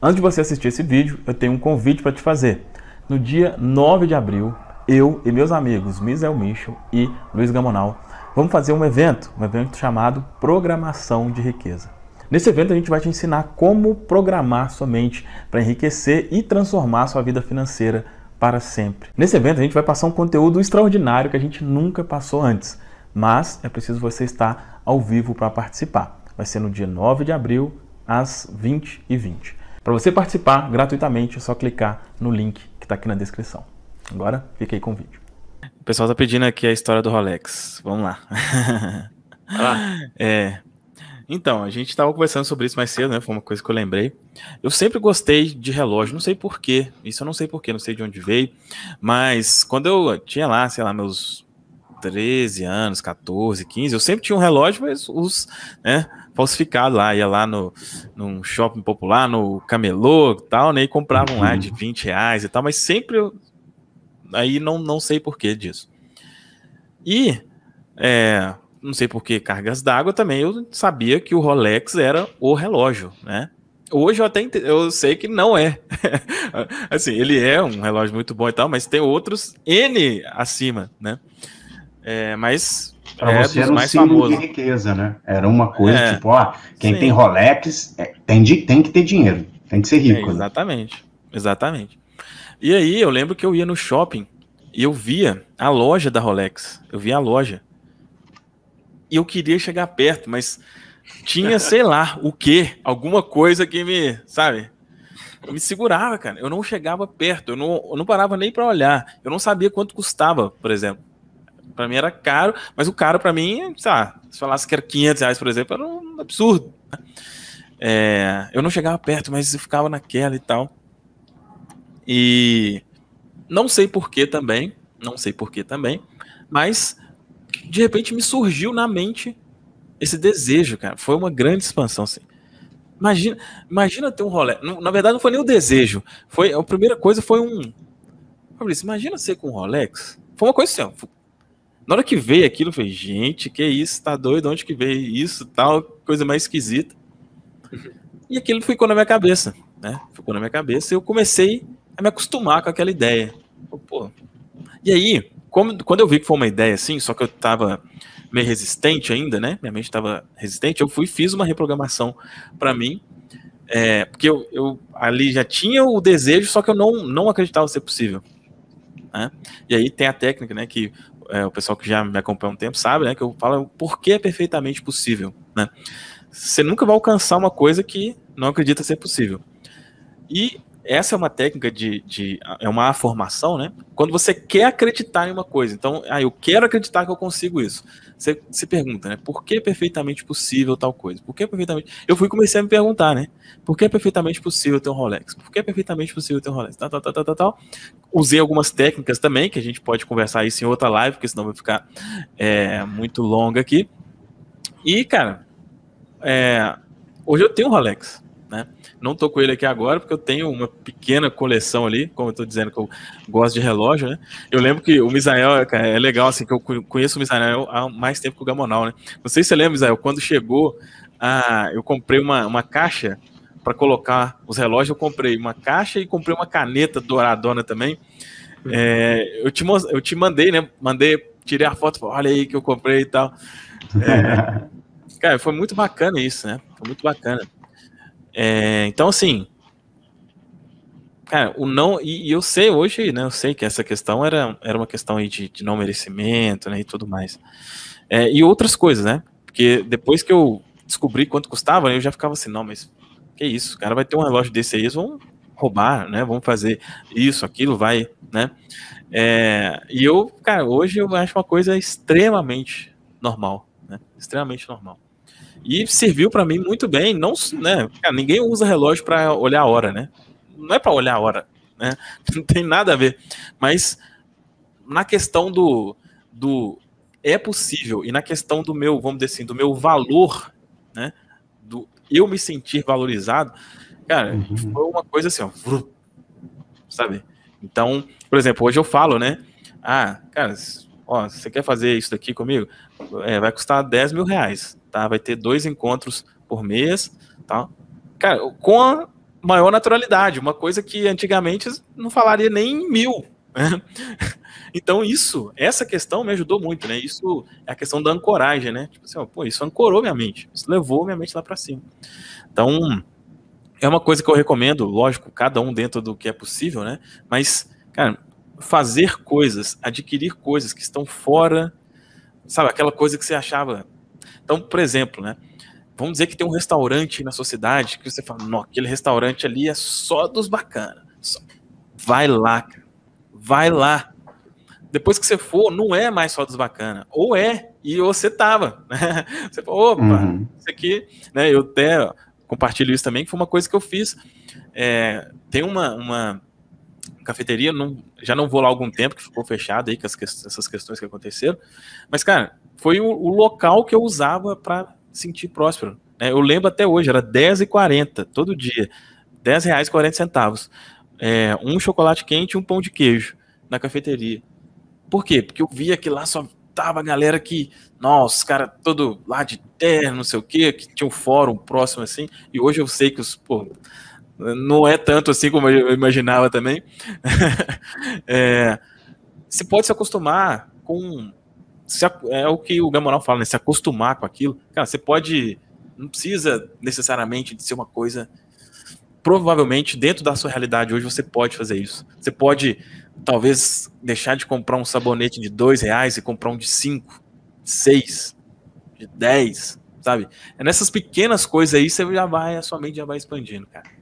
Antes de você assistir esse vídeo, eu tenho um convite para te fazer. No dia 9 de abril, eu e meus amigos Misael Michel e Luiz Gamonal vamos fazer um evento, um evento chamado Programação de Riqueza. Nesse evento a gente vai te ensinar como programar sua mente para enriquecer e transformar sua vida financeira para sempre. Nesse evento a gente vai passar um conteúdo extraordinário que a gente nunca passou antes, mas é preciso você estar ao vivo para participar. Vai ser no dia 9 de abril, às 20h20. Para você participar gratuitamente é só clicar no link que está aqui na descrição. Agora, fica aí com o vídeo. O pessoal está pedindo aqui a história do Rolex. Vamos lá. ah, é, então, a gente estava conversando sobre isso mais cedo, né? Foi uma coisa que eu lembrei. Eu sempre gostei de relógio, não sei porquê. Isso eu não sei porquê, não sei de onde veio. Mas quando eu tinha lá, sei lá, meus 13 anos, 14, 15, eu sempre tinha um relógio, mas os, né, falsificado lá, ia lá no, num shopping popular, no camelô e tal, né, e compravam lá de 20 uhum. reais e tal, mas sempre eu, aí não, não sei porquê disso. E, é, não sei porquê cargas d'água também, eu sabia que o Rolex era o relógio, né, Hoje eu até ent... eu sei que não é. assim, ele é um relógio muito bom e tal, mas tem outros N acima, né? É, mas para é, você era um símbolo de riqueza, né? Era uma coisa é, tipo, ó, quem sim. tem Rolex é, tem, de, tem que ter dinheiro, tem que ser é, rico. É, exatamente, né? exatamente. E aí eu lembro que eu ia no shopping e eu via a loja da Rolex, eu via a loja. E eu queria chegar perto, mas tinha, sei lá, o quê? Alguma coisa que me, sabe? Me segurava, cara. Eu não chegava perto, eu não, eu não parava nem para olhar. Eu não sabia quanto custava, por exemplo. Para mim era caro, mas o caro para mim, sei lá, se falasse que era 500 reais, por exemplo, era um absurdo. Né? É, eu não chegava perto, mas eu ficava naquela e tal. E não sei porquê também, não sei porquê também, mas de repente me surgiu na mente esse desejo, cara. Foi uma grande expansão, assim. Imagina, imagina ter um Rolex. Na verdade, não foi nem o desejo. Foi, a primeira coisa foi um. Fabrício, imagina ser com um Rolex. Foi uma coisa assim, ó, na hora que veio aquilo, eu falei, gente, que isso, tá doido, onde que veio isso, tal, coisa mais esquisita. E aquilo ficou na minha cabeça, né? Ficou na minha cabeça e eu comecei a me acostumar com aquela ideia. Pô. E aí, como, quando eu vi que foi uma ideia assim, só que eu tava meio resistente ainda, né? Minha mente estava resistente, eu fui fiz uma reprogramação para mim, é, porque eu, eu, ali já tinha o desejo, só que eu não, não acreditava ser possível. Né? E aí tem a técnica, né? Que é, o pessoal que já me acompanha há um tempo sabe, né? Que eu falo por que é perfeitamente possível, né? Você nunca vai alcançar uma coisa que não acredita ser possível. E essa é uma técnica de, de é uma formação, né? Quando você quer acreditar em uma coisa, então, ah, eu quero acreditar que eu consigo isso. Você se pergunta, né? Por que é perfeitamente possível tal coisa? Por que é perfeitamente? Eu fui comecei a me perguntar, né? Por que é perfeitamente possível ter um Rolex? Por que é perfeitamente possível ter um Rolex? Tal, tal, tal, tal, tal. Usei algumas técnicas também que a gente pode conversar isso em outra live, porque senão vai ficar é, muito longa aqui. E cara, é, hoje eu tenho um Rolex. Né? Não tô com ele aqui agora, porque eu tenho uma pequena coleção ali, como eu tô dizendo que eu gosto de relógio, né? Eu lembro que o Misael, cara, é legal, assim, que eu conheço o Misael há mais tempo que o Gamonal, né? Não sei se você lembra, Misael, quando chegou, eu comprei uma, uma caixa para colocar os relógios, eu comprei uma caixa e comprei uma caneta douradona também. É, eu, te, eu te mandei, né? Mandei, tirei a foto, falei, olha aí que eu comprei e tal. É, cara, foi muito bacana isso, né? Foi muito bacana. É, então, assim, cara, o não, e, e, eu sei hoje, né, eu sei que essa questão era, era uma questão aí de, de não merecimento, né, e tudo mais. É, e outras coisas, né, porque depois que eu descobri quanto custava, né, eu já ficava assim, não, mas que isso, o cara vai ter um relógio desse aí, eles vão roubar, né, vão fazer isso, aquilo, vai, né, é, e eu, cara, hoje eu acho uma coisa extremamente normal, né, extremamente normal. E serviu para mim muito bem. Não, né, cara, ninguém usa relógio para olhar a hora, né? Não é para olhar a hora, né? Não tem nada a ver. Mas na questão do, do é possível e na questão do meu, vamos dizer assim, do meu valor, né? Do eu me sentir valorizado, cara, uhum. foi uma coisa assim, ó, sabe? Então, por exemplo, hoje eu falo, né? Ah, cara, ó, você quer fazer isso daqui comigo? É, vai custar 10 mil reais tá? Vai ter dois encontros por mês, tá? Cara, com a maior naturalidade, uma coisa que antigamente não falaria nem mil. Né? Então isso, essa questão me ajudou muito, né? Isso é a questão da ancoragem, né? Tipo assim, ó, pô, isso ancorou minha mente, isso levou minha mente lá para cima. Então é uma coisa que eu recomendo, lógico, cada um dentro do que é possível, né? Mas, cara, fazer coisas, adquirir coisas que estão fora, sabe, aquela coisa que você achava então, por exemplo, né? Vamos dizer que tem um restaurante na sua cidade que você fala, não, aquele restaurante ali é só dos bacanas. Vai lá, cara. Vai lá. Depois que você for, não é mais só dos bacanas. Ou é, e você tava. Né? Você fala, opa, uhum. isso aqui, né? Eu até compartilho isso também, que foi uma coisa que eu fiz. É, tem uma, uma cafeteria, não, já não vou lá há algum tempo, que ficou fechado aí com que essas questões que aconteceram. Mas, cara, foi o, o local que eu usava para sentir próspero. Né? Eu lembro até hoje, era R$10,40 todo dia. R$10,40. É, um chocolate quente e um pão de queijo na cafeteria. Por quê? Porque eu via que lá só tava a galera que, nossa, cara, todo lá de terra, não sei o quê, que tinha um fórum próximo assim. E hoje eu sei que os, pô, não é tanto assim como eu imaginava também. é, você pode se acostumar com. Se, é o que o Gamonal fala, né? Se acostumar com aquilo. Cara, você pode. Não precisa necessariamente de ser uma coisa. Provavelmente, dentro da sua realidade hoje, você pode fazer isso. Você pode, talvez, deixar de comprar um sabonete de dois reais e comprar um de cinco, seis, de dez, sabe? É nessas pequenas coisas aí, você já vai, a sua mente já vai expandindo, cara.